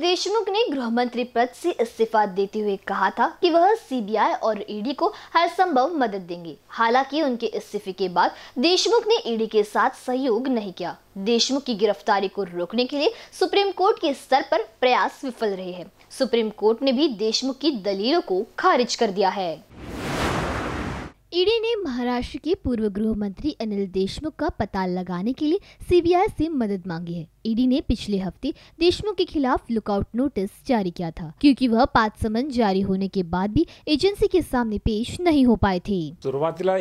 देशमुख ने गृह मंत्री पद से इस्तीफा देते हुए कहा था कि वह सीबीआई और ईडी को हर संभव मदद देंगे हालांकि उनके इस्तीफे के बाद देशमुख ने ईडी के साथ सहयोग नहीं किया देशमुख की गिरफ्तारी को रोकने के लिए सुप्रीम कोर्ट के स्तर पर प्रयास विफल रहे हैं सुप्रीम कोर्ट ने भी देशमुख की दलीलों को खारिज कर दिया है ईडी ने महाराष्ट्र के पूर्व गृह मंत्री अनिल देशमुख का पता लगाने के लिए सीबीआई से मदद मांगी है ईडी ने पिछले हफ्ते देशमुख के खिलाफ लुकआउट नोटिस जारी किया था क्योंकि वह पांच समन जारी होने के बाद भी एजेंसी के सामने पेश नहीं हो पाए थे सुरुवातीला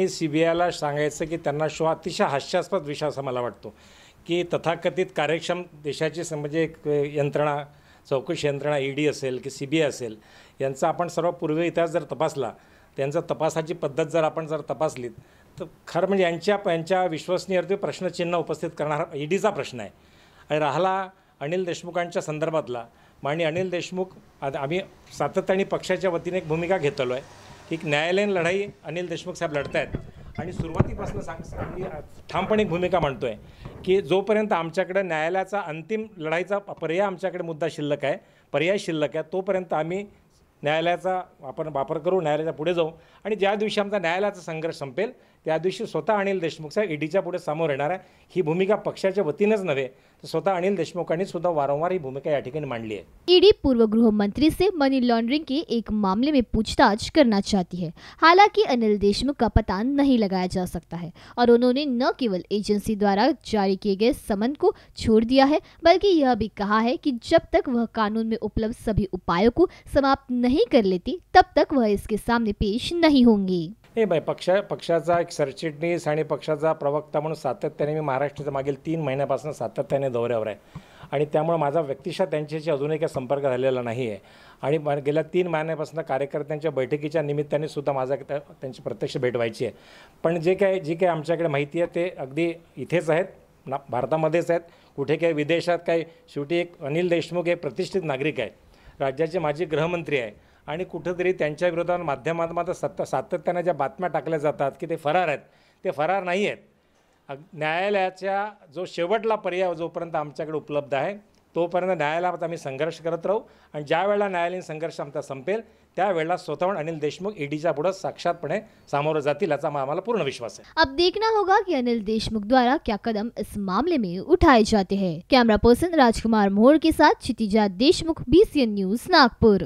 ने ला सांगायचं की त्यांना शो अतिशय हास्यास्पद विषय असा मला वाटतो की तथाकथित कार्यक्षम देशाची म्हणजे यंत्रणा चौकशी यंत्रणा ईडी असेल की सीबीआय असेल यांचा आपण सर्व पूर्वी इतिहास जर तपासला त्यांचा तपासाची पद्धत जर आपण जर तपासलीत तर खरं म्हणजे यांच्या यांच्या विश्वसनीयते प्रश्नचिन्ह उपस्थित करणारा ईडीचा प्रश्न आहे आणि राहिला अनिल देशमुखांच्या संदर्भातला माननीय अनिल देशमुख आम्ही सातत्याने पक्षाच्या वतीने एक भूमिका घेतलो आहे की न्यायालयीन लढाई अनिल देशमुख साहेब लढत आहेत आणि सुरुवातीपासून सांग आम्ही ठामपणे एक भूमिका मांडतो आहे की जोपर्यंत आमच्याकडे न्यायालयाचा अंतिम लढाईचा पर्याय आमच्याकडे मुद्दा शिल्लक आहे पर्याय शिल्लक आहे तोपर्यंत आम्ही न्यायालयाचा आपण वापर करू न्यायालयाच्या पुढे जाऊ आणि ज्या दिवशी आमचा न्यायालयाचा संघर्ष संपेल त्या दिवशी स्वतः अनिल देशमुख साहेब ईडीच्या पुढे समोर येणार आहे ही भूमिका पक्षाच्या वतीनंच नव्हे तर स्वतः अनिल देशमुखांनी सुद्धा वारंवार ही भूमिका या ठिकाणी मांडली है ईडी पूर्व गृह मंत्री से मनी लॉन्ड्रिंग के एक मामले में पूछताछ करना चाहती है हालांकि अनिल देशमुख का पता नहीं लगाया जा सकता है और उन्होंने न केवल एजेंसी द्वारा जारी किए गए समन को छोड़ दिया है बल्कि यह भी कहा है कि जब तक वह कानून में उपलब्ध सभी उपायों को समाप्त नहीं कर लेती तब तक वह इसके सामने पेश नहीं होंगी नाही बाई पक्षा पक्षाचा एक सरचिटणीस आणि पक्षाचा प्रवक्ता म्हणून सातत्याने मी महाराष्ट्राच्या मागील तीन महिन्यापासून सातत्याने दौऱ्यावर आहे आणि त्यामुळे माझा व्यक्तिशा त्यांच्याशी अजूनही काही संपर्क झालेला नाही आहे आणि गेल्या तीन महिन्यापासून कार्यकर्त्यांच्या बैठकीच्या निमित्ताने सुद्धा माझा त्यांची प्रत्यक्ष भेट व्हायची आहे पण जे काय जी काही आमच्याकडे माहिती आहे ते अगदी इथेच आहेत ना भारतामध्येच आहेत कुठे काही विदेशात काही शेवटी एक अनिल देशमुख हे प्रतिष्ठित नागरिक आहे राज्याचे माजी गृहमंत्री आहे आणि कुठंतरी त्यांच्या विरोधात माध्यमात सत्ता सातत्यानं ज्या बातम्या टाकल्या जातात की ते फरार आहेत ते फरार नाही आहेत न्यायालयाच्या जो शेवटला पर्याय जोपर्यंत आमच्याकडे उपलब्ध आहे तोपर्यंत न्यायालयात आम्ही संघर्ष करत राहू आणि ज्या वेळेला न्यायालयीन संघर्ष आमचा संपेल त्यावेळेला स्वतःहून अनिल देशमुख ईडीच्या पुढे साक्षातपणे सामोरं जातील याचा आम्हाला पूर्ण विश्वास आहे अब देखना होगा की अनिल देशमुख द्वारा क्या कदम इस मामले में उठाए जाते हैं कॅमेरा पर्सन राजकुमार मोहर के साथ क्षितिजा देशमुख बीसीएन न्यूज नागपूर